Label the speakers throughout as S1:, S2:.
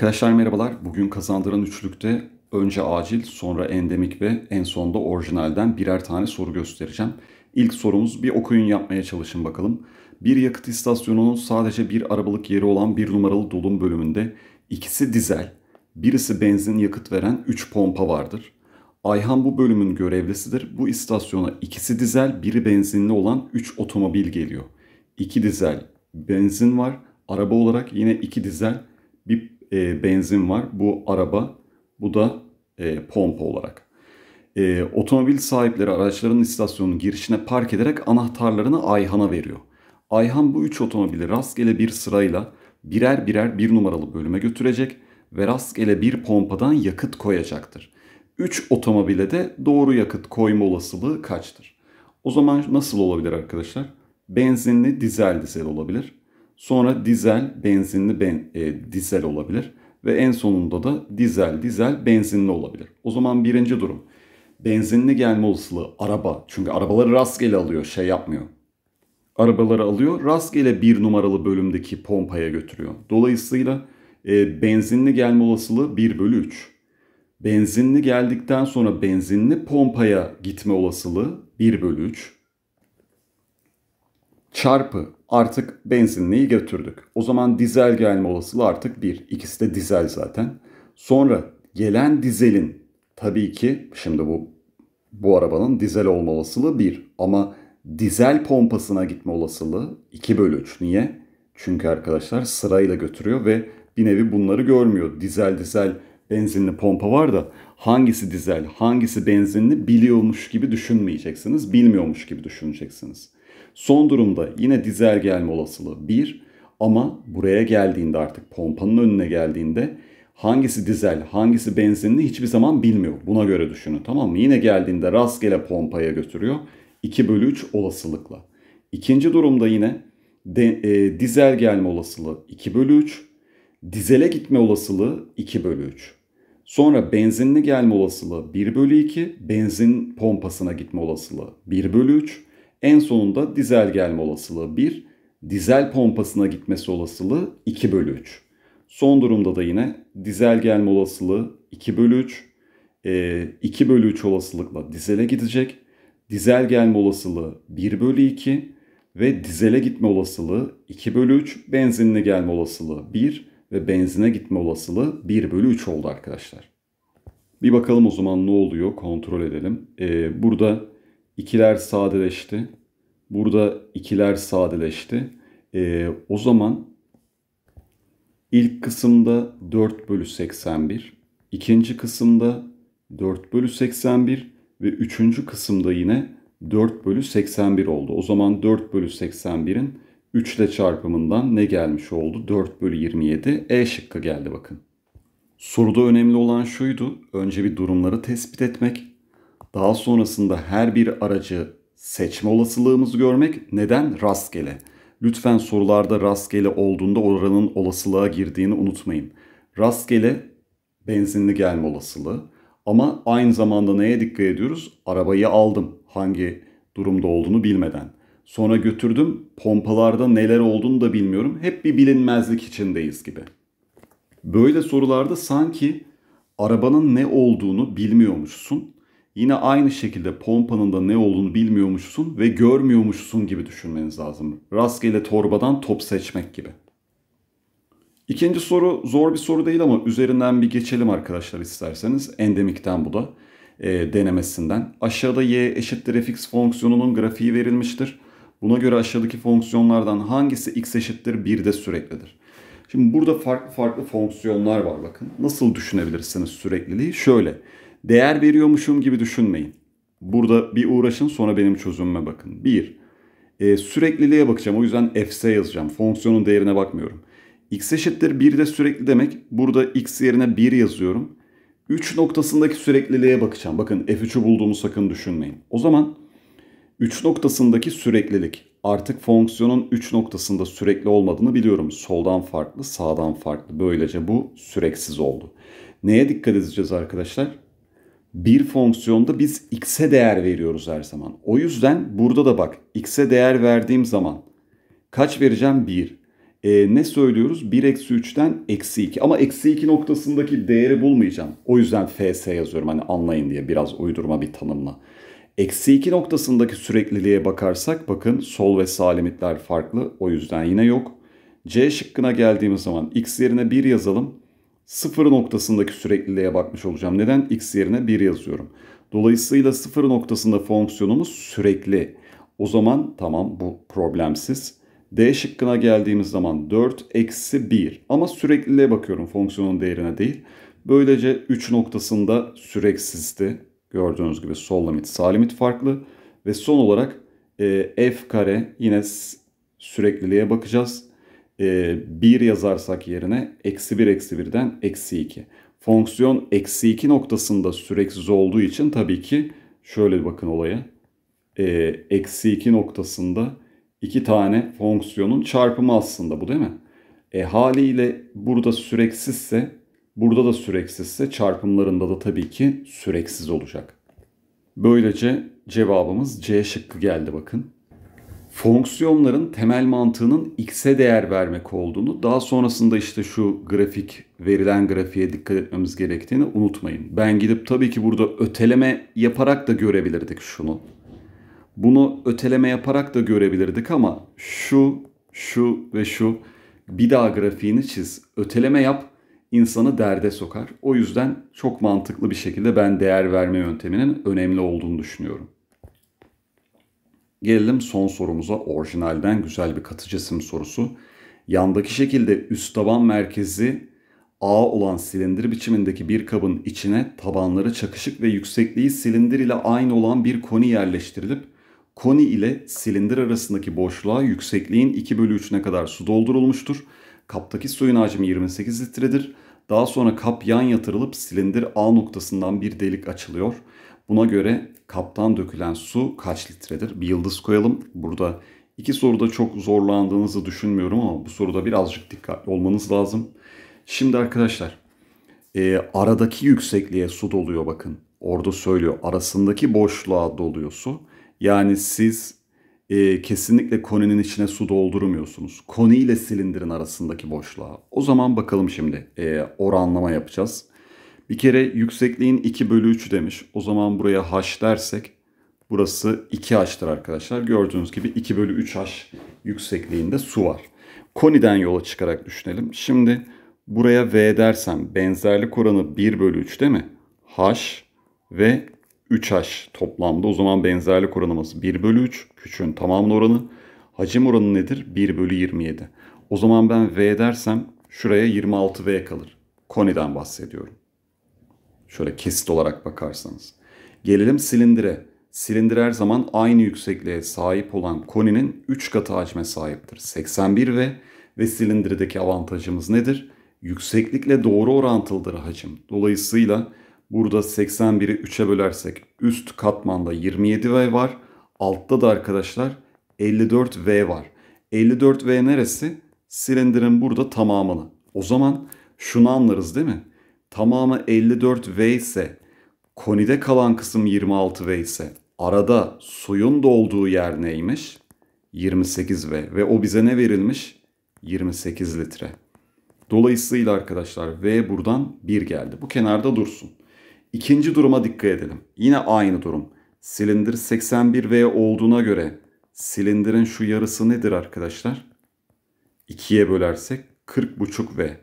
S1: Arkadaşlar merhabalar. Bugün kazandıran üçlükte önce acil, sonra endemik ve en sonda orijinalden birer tane soru göstereceğim. İlk sorumuz bir okuyun yapmaya çalışın bakalım. Bir yakıt istasyonunun sadece bir arabalık yeri olan bir numaralı dolum bölümünde ikisi dizel, birisi benzin yakıt veren 3 pompa vardır. Ayhan bu bölümün görevlisidir. Bu istasyona ikisi dizel, biri benzinli olan 3 otomobil geliyor. 2 dizel benzin var. Araba olarak yine 2 dizel, bir e, benzin var. Bu araba, bu da e, pompa olarak. E, otomobil sahipleri araçların istasyonun girişine park ederek anahtarlarını Ayhan'a veriyor. Ayhan bu üç otomobili rastgele bir sırayla birer birer bir numaralı bölüme götürecek ve rastgele bir pompadan yakıt koyacaktır. üç otomobile de doğru yakıt koyma olasılığı kaçtır? O zaman nasıl olabilir arkadaşlar? Benzinli dizel dizel olabilir. Sonra dizel, benzinli ben, e, dizel olabilir. Ve en sonunda da dizel, dizel, benzinli olabilir. O zaman birinci durum. Benzinli gelme olasılığı araba. Çünkü arabaları rastgele alıyor, şey yapmıyor. Arabaları alıyor, rastgele bir numaralı bölümdeki pompaya götürüyor. Dolayısıyla e, benzinli gelme olasılığı 1 bölü 3. Benzinli geldikten sonra benzinli pompaya gitme olasılığı 1 bölü 3 çarpı artık benzinliği götürdük. O zaman dizel gelme olasılığı artık bir, İkisi de dizel zaten. Sonra gelen dizelin tabii ki şimdi bu bu arabanın dizel olma olasılığı bir ama dizel pompasına gitme olasılığı 2 bölü 3. Niye? Çünkü arkadaşlar sırayla götürüyor ve bir nevi bunları görmüyor. Dizel dizel benzinli pompa var da hangisi dizel, hangisi benzinli biliyormuş gibi düşünmeyeceksiniz, bilmiyormuş gibi düşüneceksiniz. Son durumda yine dizel gelme olasılığı 1 ama buraya geldiğinde artık pompanın önüne geldiğinde hangisi dizel, hangisi benzinli hiçbir zaman bilmiyor. Buna göre düşünün tamam mı? Yine geldiğinde rastgele pompaya götürüyor. 2 bölü 3 olasılıkla. İkinci durumda yine de, e, dizel gelme olasılığı 2 bölü 3. Dizele gitme olasılığı 2 bölü 3. Sonra benzinli gelme olasılığı 1 bölü 2. Benzin pompasına gitme olasılığı 1 bölü 3. En sonunda dizel gelme olasılığı 1, dizel pompasına gitmesi olasılığı 2 bölü 3. Son durumda da yine dizel gelme olasılığı 2 bölü 3. E, 2 bölü 3 olasılıkla dizele gidecek. Dizel gelme olasılığı 1 bölü 2 ve dizele gitme olasılığı 2 bölü 3. Benzinli gelme olasılığı 1 ve benzine gitme olasılığı 1 bölü 3 oldu arkadaşlar. Bir bakalım o zaman ne oluyor kontrol edelim. Ee, burada İkiler sadeleşti. Burada ikiler sadeleşti. E, o zaman ilk kısımda 4 bölü 81, ikinci kısımda 4 bölü 81 ve üçüncü kısımda yine 4 bölü 81 oldu. O zaman 4 bölü 81'in 3 ile çarpımından ne gelmiş oldu? 4 bölü 27 E şıkkı geldi bakın. Soruda önemli olan şuydu. Önce bir durumları tespit etmek daha sonrasında her bir aracı seçme olasılığımızı görmek. Neden? Rastgele. Lütfen sorularda rastgele olduğunda oranın olasılığa girdiğini unutmayın. Rastgele benzinli gelme olasılığı. Ama aynı zamanda neye dikkat ediyoruz? Arabayı aldım hangi durumda olduğunu bilmeden. Sonra götürdüm pompalarda neler olduğunu da bilmiyorum. Hep bir bilinmezlik içindeyiz gibi. Böyle sorularda sanki arabanın ne olduğunu bilmiyormuşsun yine aynı şekilde pompanın da ne olduğunu bilmiyormuşsun ve görmüyormuşsun gibi düşünmeniz lazım. Rastgele torbadan top seçmek gibi. İkinci soru zor bir soru değil ama üzerinden bir geçelim arkadaşlar isterseniz. Endemikten bu da e, denemesinden. Aşağıda y eşittir fx fonksiyonunun grafiği verilmiştir. Buna göre aşağıdaki fonksiyonlardan hangisi x eşittir 1'de süreklidir? Şimdi burada farklı farklı fonksiyonlar var bakın. Nasıl düşünebilirsiniz sürekliliği? Şöyle değer veriyormuşum gibi düşünmeyin. Burada bir uğraşın sonra benim çözümüme bakın. 1. E, sürekliliğe bakacağım. O yüzden f'se yazacağım. Fonksiyonun değerine bakmıyorum. x eşittir 1 de sürekli demek. Burada x yerine 1 yazıyorum. 3 noktasındaki sürekliliğe bakacağım. Bakın f3'ü bulduğumu sakın düşünmeyin. O zaman 3 noktasındaki süreklilik. Artık fonksiyonun 3 noktasında sürekli olmadığını biliyorum. Soldan farklı, sağdan farklı. Böylece bu süreksiz oldu. Neye dikkat edeceğiz arkadaşlar? bir fonksiyonda biz x'e değer veriyoruz her zaman. O yüzden burada da bak x'e değer verdiğim zaman kaç vereceğim? 1. E, ee, ne söylüyoruz? 1 eksi 3'ten eksi 2. Ama eksi 2 noktasındaki değeri bulmayacağım. O yüzden fs yazıyorum hani anlayın diye biraz uydurma bir tanımla. Eksi 2 noktasındaki sürekliliğe bakarsak bakın sol ve sağ limitler farklı. O yüzden yine yok. C şıkkına geldiğimiz zaman x yerine 1 yazalım sıfır noktasındaki sürekliliğe bakmış olacağım. Neden? X yerine 1 yazıyorum. Dolayısıyla sıfır noktasında fonksiyonumuz sürekli. O zaman tamam bu problemsiz. D şıkkına geldiğimiz zaman 4 eksi 1 ama sürekliliğe bakıyorum fonksiyonun değerine değil. Böylece 3 noktasında süreksizdi. Gördüğünüz gibi sol limit sağ limit farklı. Ve son olarak e, f kare yine sürekliliğe bakacağız e, ee, 1 yazarsak yerine eksi 1 eksi 1'den eksi 2. Fonksiyon eksi 2 noktasında süreksiz olduğu için tabii ki şöyle bakın olaya. Ee, eksi 2 noktasında iki tane fonksiyonun çarpımı aslında bu değil mi? E, haliyle burada süreksizse burada da süreksizse çarpımlarında da tabii ki süreksiz olacak. Böylece cevabımız C şıkkı geldi bakın fonksiyonların temel mantığının x'e değer vermek olduğunu, daha sonrasında işte şu grafik, verilen grafiğe dikkat etmemiz gerektiğini unutmayın. Ben gidip tabii ki burada öteleme yaparak da görebilirdik şunu. Bunu öteleme yaparak da görebilirdik ama şu, şu ve şu bir daha grafiğini çiz, öteleme yap insanı derde sokar. O yüzden çok mantıklı bir şekilde ben değer verme yönteminin önemli olduğunu düşünüyorum. Gelelim son sorumuza orijinalden güzel bir katı cisim sorusu. Yandaki şekilde üst taban merkezi A olan silindir biçimindeki bir kabın içine tabanları çakışık ve yüksekliği silindir ile aynı olan bir koni yerleştirilip koni ile silindir arasındaki boşluğa yüksekliğin 2 bölü 3'üne kadar su doldurulmuştur. Kaptaki suyun hacmi 28 litredir. Daha sonra kap yan yatırılıp silindir A noktasından bir delik açılıyor.'' Buna göre kaptan dökülen su kaç litredir? Bir yıldız koyalım. Burada iki soruda çok zorlandığınızı düşünmüyorum ama bu soruda birazcık dikkatli olmanız lazım. Şimdi arkadaşlar e, aradaki yüksekliğe su doluyor bakın. Orada söylüyor arasındaki boşluğa doluyor su. Yani siz e, kesinlikle koninin içine su doldurmuyorsunuz. Koni ile silindirin arasındaki boşluğa. O zaman bakalım şimdi e, oranlama yapacağız. Bir kere yüksekliğin 2 bölü 3 demiş. O zaman buraya h dersek burası 2h'tır arkadaşlar. Gördüğünüz gibi 2 bölü 3h yüksekliğinde su var. Koni'den yola çıkarak düşünelim. Şimdi buraya v dersem benzerlik oranı 1 bölü 3 değil mi? h ve 3h toplamda. O zaman benzerlik oranımız 1 bölü 3. Küçüğün tamamının oranı. Hacim oranı nedir? 1 bölü 27. O zaman ben v dersem şuraya 26v kalır. Koni'den bahsediyorum. Şöyle kesit olarak bakarsanız. Gelelim silindire. Silindir her zaman aynı yüksekliğe sahip olan koninin 3 katı hacme sahiptir. 81 ve ve silindirdeki avantajımız nedir? Yükseklikle doğru orantılıdır hacim. Dolayısıyla burada 81'i 3'e bölersek üst katmanda 27V var. Altta da arkadaşlar 54V var. 54V neresi? Silindirin burada tamamını. O zaman şunu anlarız değil mi? tamamı 54 V ise, konide kalan kısım 26 V ise arada suyun dolduğu yer neymiş? 28 V ve o bize ne verilmiş? 28 litre. Dolayısıyla arkadaşlar V buradan 1 geldi. Bu kenarda dursun. İkinci duruma dikkat edelim. Yine aynı durum. Silindir 81 V olduğuna göre silindirin şu yarısı nedir arkadaşlar? 2'ye bölersek 40,5 V.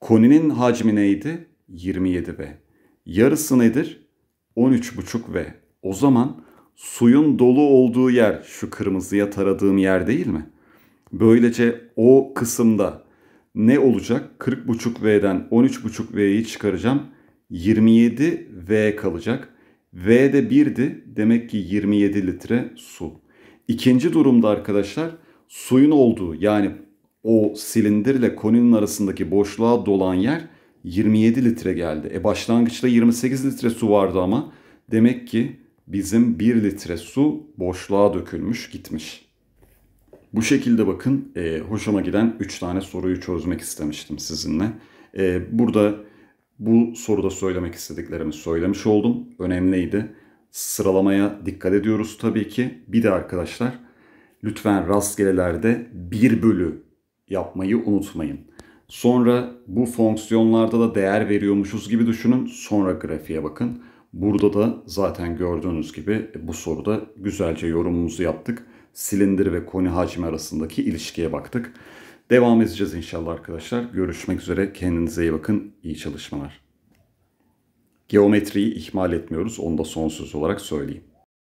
S1: Koninin hacmi neydi? 27B. Yarısı nedir? 13,5V. O zaman suyun dolu olduğu yer şu kırmızıya taradığım yer değil mi? Böylece o kısımda ne olacak? 40,5V'den 13,5V'yi çıkaracağım. 27V kalacak. V de 1'di. Demek ki 27 litre su. İkinci durumda arkadaşlar suyun olduğu yani o silindirle koninin arasındaki boşluğa dolan yer 27 litre geldi. E başlangıçta 28 litre su vardı ama demek ki bizim 1 litre su boşluğa dökülmüş gitmiş. Bu şekilde bakın e, hoşuma giden 3 tane soruyu çözmek istemiştim sizinle. E, burada bu soruda söylemek istediklerimi söylemiş oldum. Önemliydi. Sıralamaya dikkat ediyoruz tabii ki. Bir de arkadaşlar lütfen rastgelelerde 1 bölü yapmayı unutmayın. Sonra bu fonksiyonlarda da değer veriyormuşuz gibi düşünün. Sonra grafiğe bakın. Burada da zaten gördüğünüz gibi bu soruda güzelce yorumumuzu yaptık. Silindir ve koni hacmi arasındaki ilişkiye baktık. Devam edeceğiz inşallah arkadaşlar. Görüşmek üzere. Kendinize iyi bakın. İyi çalışmalar. Geometriyi ihmal etmiyoruz. Onu da son olarak söyleyeyim.